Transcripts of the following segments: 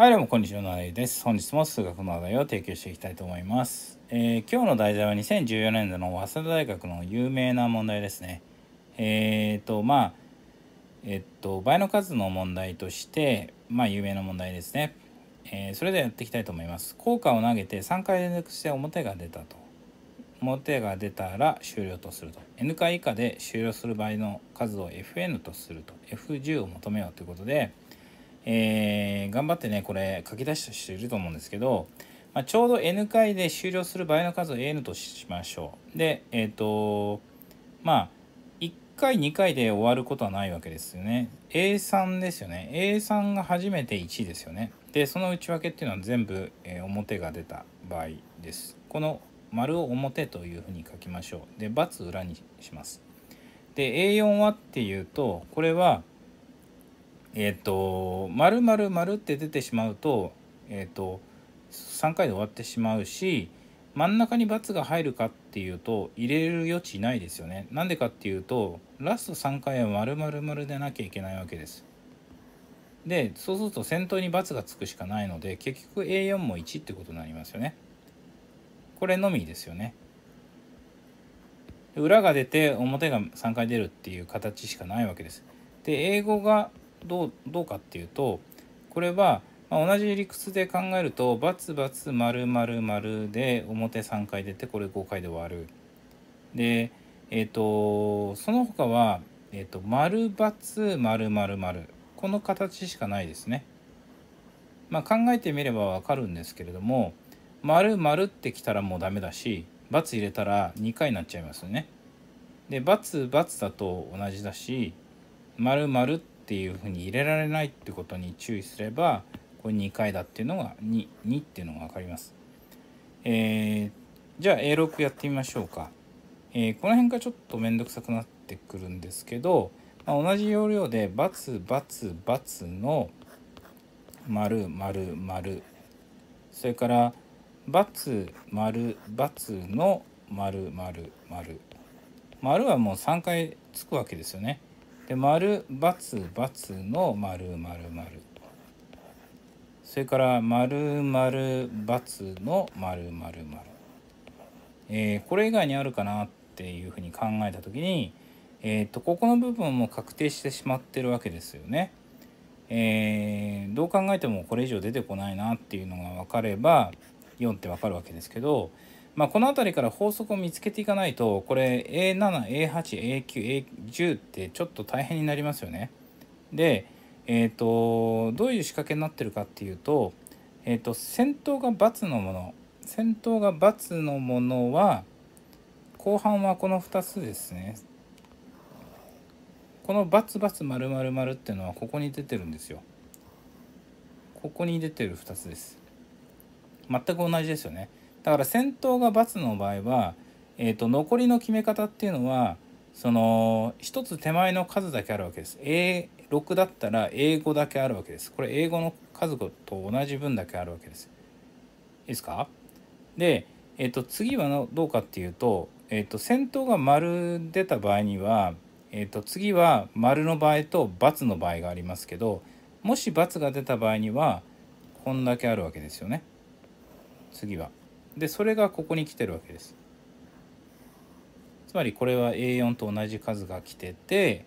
はい、どうも、こんにちは、なえです。本日も数学の話題を提供していきたいと思います。えー、今日の題材は2014年度の早稲田大学の有名な問題ですね。えっ、ー、と、まあ、えっと、倍の数の問題として、まあ、有名な問題ですね。えー、それではやっていきたいと思います。効果を投げて3回連続して表が出たと。表が出たら終了とすると。N 回以下で終了する場合の数を Fn とすると。F10 を求めようということで、えー、頑張ってね、これ書き出した人いると思うんですけど、まあ、ちょうど N 回で終了する場合の数を N としましょう。で、えっ、ー、と、まあ、1回、2回で終わることはないわけですよね。A3 ですよね。A3 が初めて1ですよね。で、その内訳っていうのは全部、えー、表が出た場合です。この丸を表というふうに書きましょう。で、×裏にします。で、A4 はっていうと、これは、えっ、ー、とるまるって出てしまうと,、えっ、ー、と3回で終わってしまうし真ん中に×が入るかっていうと入れる余地ないですよね。なんでかっていうとラスト3回はるまるでなきゃいけないわけです。でそうすると先頭に×がつくしかないので結局 A4 も1ってことになりますよね。これのみですよね。裏が出て表が3回出るっていう形しかないわけです。で英語がどうどうかっていうとこれは、まあ、同じ理屈で考えると×××丸丸丸で表3回出てこれ5回で割る。でえっ、ー、とその他は、えっ、ー、と丸×丸丸丸この形しかないですね。まあ、考えてみればわかるんですけれども丸丸ってきたらもうダメだし×入れたら2回になっちゃいますよね。で××だと同じだし丸丸ってっていうふうに入れられないってことに注意すればこれ2回だっていうのが 2, 2っていうのが分かります。えー、じゃあ A6 やってみましょうか。えー、この辺がちょっと面倒くさくなってくるんですけど、まあ、同じ要領で××××,×の丸丸丸それから×丸×の丸丸丸丸はもう3回つくわけですよね。で丸××の丸丸丸それから丸丸×の丸丸丸、えー、これ以外にあるかなっていうふうに考えた時に、えーと、ここの部分も確定してしまってるわけですよね。えー、どう考えてもこれ以上出てこないなっていうのが分かれば4って分かるわけですけどまあ、この辺りから法則を見つけていかないとこれ A7A8A9A10 ってちょっと大変になりますよね。で、えーと、どういう仕掛けになってるかっていうと,、えーと、先頭が×のもの先頭が×のものは後半はこの2つですね。この××○○っていうのはここに出てるんですよ。ここに出てる2つです。全く同じですよね。だから先頭が×の場合は、えー、と残りの決め方っていうのはその1つ手前の数だけあるわけです。A6 だったら英語だけあるわけです。これ英語の数と同じ分だけあるわけです。いいですかで、えー、と次はどうかっていうと,、えー、と先頭が丸出た場合には、えー、と次は丸の場合と×の場合がありますけどもし×が出た場合にはこんだけあるわけですよね。次は。でそれがここに来てるわけですつまりこれは A4 と同じ数が来てて、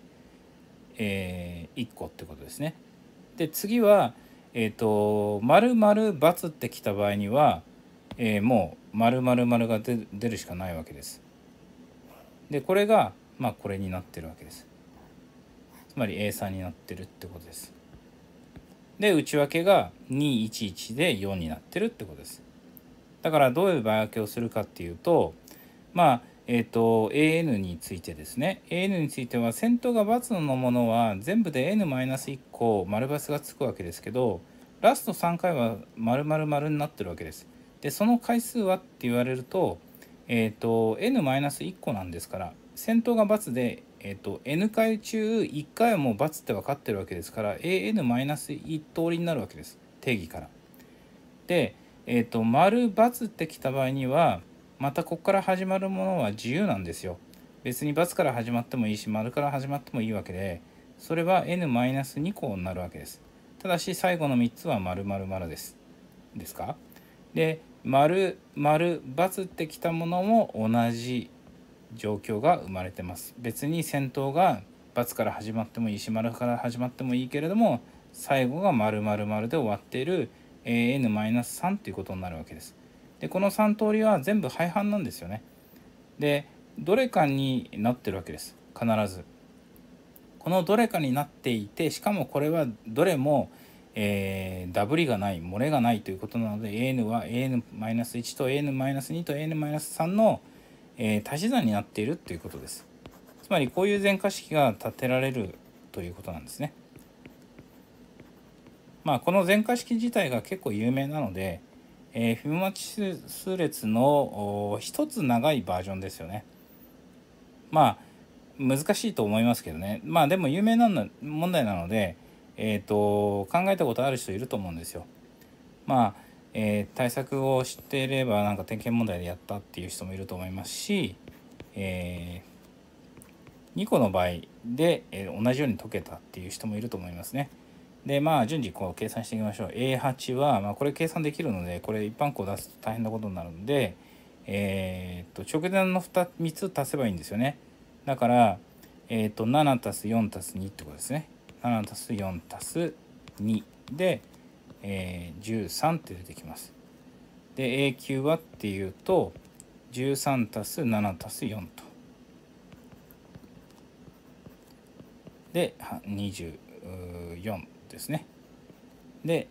えー、1個ってことですねで次はえっ、ー、と丸々×って来た場合には、えー、もう丸々丸が出るしかないわけですでこれがまあこれになってるわけですつまり A3 になってるってことですで内訳が211で4になってるってことですだからどういう場合分けをするかっていうとまあえーと、AN についてですね AN については先頭が×のものは全部で N-1 個丸バスがつくわけですけどラスト3回は丸々丸になってるわけです。でその回数はって言われると,、えーと、N-1 個なんですから先頭が×で、えーと、N 回中1回はもう×って分かってるわけですから AN-1 通りになるわけです定義から。でえっ、ー、と丸×ってきた場合にはまたここから始まるものは自由なんですよ。別に×から始まってもいいし丸から始まってもいいわけでそれは n-2 個になるわけです。ただし最後の3つは丸○○です。ですかで丸丸×ってきたものも同じ状況が生まれてます。別に先頭が×から始まってもいいし丸から始まってもいいけれども最後が丸○○で終わっている an-3 ということになるわけです。でこの3通りは全部廃反なんですよね。でどれかになってるわけです必ず。このどれかになっていてしかもこれはどれも、えー、ダブりがない漏れがないということなので an は an-1 と an-2 と an-3 の、えー、足し算になっているということです。つまりこういう全化式が立てられるということなんですね。まあ、この全化式自体が結構有名なので、えー、フィボナッチ数列の一つ長いバージョンですよね。まあ難しいと思いますけどねまあでも有名な問題なので、えーと、考えたことある人いると思うんですよ。まあ、えー、対策を知っていればなんか点検問題でやったっていう人もいると思いますし、えー、2個の場合で、えー、同じように解けたっていう人もいると思いますね。で、まあ、順次こう計算していきましょう。A8 は、まあ、これ計算できるので、これ一般項出すと大変なことになるんで、えー、っと、直前の 2, 3つ足せばいいんですよね。だから、えー、っと、7足す4足す2ってことですね。7足す4足す2で、えー、13って出てきます。で、A 級はっていうと、13足す7足す4と。で、24。ですね。で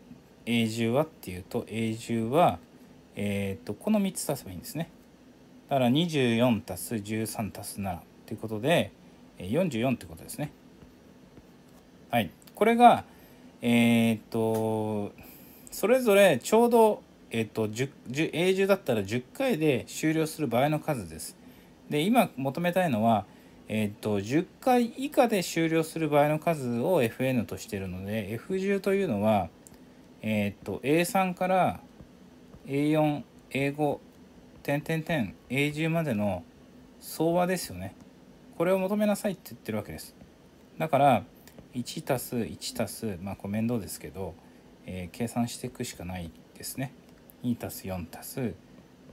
永住はっていうと永住は、えっ、とこの3つ足せばいいんですね。だから24足す13足す7ということで44ってことですね。はい、これがえっ、とそれぞれちょうど、えっ、と永住だったら10回で終了する場合の数です。で今求めたいのはえっと、10回以下で終了する場合の数を Fn としてるので、F10 というのは、えっと、A3 から A4、A5、点点点、A10 までの相和ですよね。これを求めなさいって言ってるわけです。だから、1たす1たす、まあ、これ面倒ですけど、えー、計算していくしかないですね。2たす4たす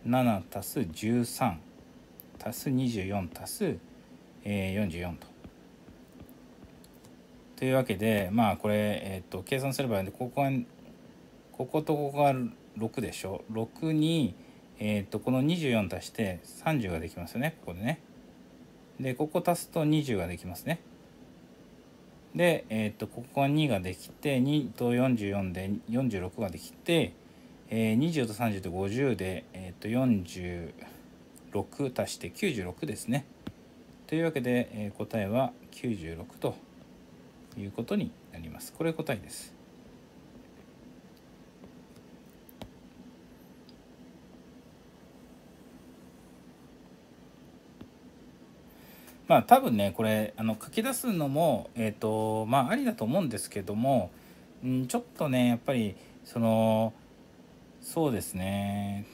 7たす13たす24たすえー、44と。というわけでまあこれ、えーと、計算すればここはこことここが6でしょ6に、えーと、この24足して30ができますよねここでね。でここ足すと20ができますね。で、えーと、ここは2ができて2と44で46ができて、えー、20と30と50で、えー、と46足して96ですね。というわけで、え答えは96ということになります。これ答えです。まあ多分ねこれあの書き出すのもえっ、ー、とまあありだと思うんですけども、んちょっとねやっぱりそのそうですね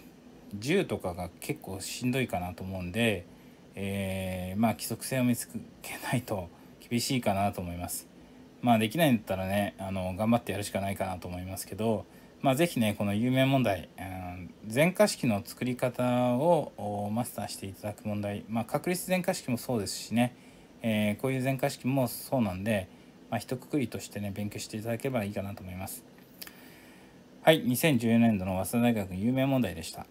10とかが結構しんどいかなと思うんでえー、まあ規則性を見つけないと厳しいかなと思います。まあできないんだったらね、あの、頑張ってやるしかないかなと思いますけど、まあぜひね、この有名問題、全化式の作り方をマスターしていただく問題、まあ確率全化式もそうですしね、えー、こういう全化式もそうなんで、まあ一括りとしてね、勉強していただければいいかなと思います。はい、2014年度の早稲田大学有名問題でした。